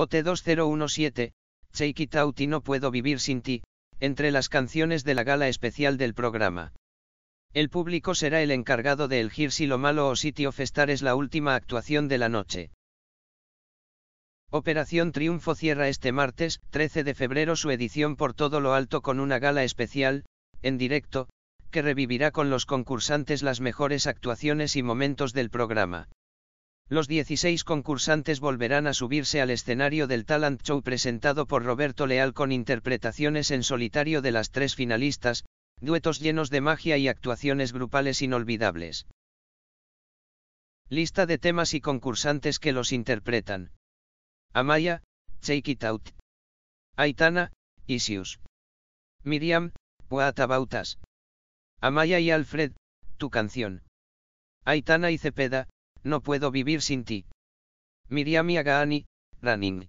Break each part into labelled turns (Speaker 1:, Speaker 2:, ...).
Speaker 1: OT2017, Shake It No Puedo Vivir Sin Ti, entre las canciones de la gala especial del programa. El público será el encargado de elegir si Lo Malo o sitio festar es la última actuación de la noche. Operación Triunfo cierra este martes, 13 de febrero, su edición por todo lo alto con una gala especial, en directo, que revivirá con los concursantes las mejores actuaciones y momentos del programa. Los 16 concursantes volverán a subirse al escenario del talent show presentado por Roberto Leal con interpretaciones en solitario de las tres finalistas, duetos llenos de magia y actuaciones grupales inolvidables. Lista de temas y concursantes que los interpretan. Amaya, Shake It Out. Aitana, Isius. Miriam, What Amaya y Alfred, Tu Canción. Aitana y Cepeda, no puedo vivir sin ti. Miriam y Agaani, Running.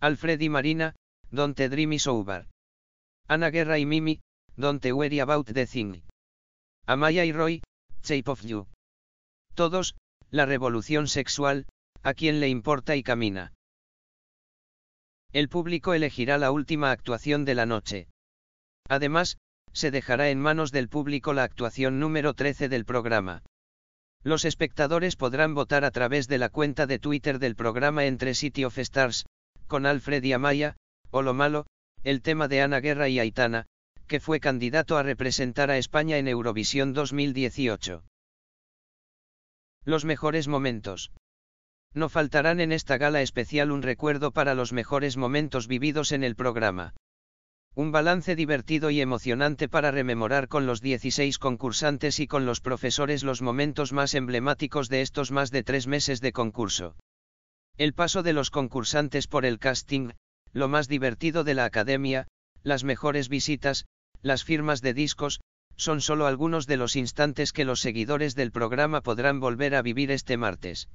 Speaker 1: Alfred y Marina, Don't Dream is Ana Guerra y Mimi, Don't Worry About the Thing. Amaya y Roy, Shape of You. Todos, la revolución sexual, a quien le importa y camina. El público elegirá la última actuación de la noche. Además, se dejará en manos del público la actuación número 13 del programa. Los espectadores podrán votar a través de la cuenta de Twitter del programa Entre City of Stars, con Alfred y Amaya, o lo malo, el tema de Ana Guerra y Aitana, que fue candidato a representar a España en Eurovisión 2018. Los mejores momentos. No faltarán en esta gala especial un recuerdo para los mejores momentos vividos en el programa. Un balance divertido y emocionante para rememorar con los 16 concursantes y con los profesores los momentos más emblemáticos de estos más de tres meses de concurso. El paso de los concursantes por el casting, lo más divertido de la academia, las mejores visitas, las firmas de discos, son solo algunos de los instantes que los seguidores del programa podrán volver a vivir este martes.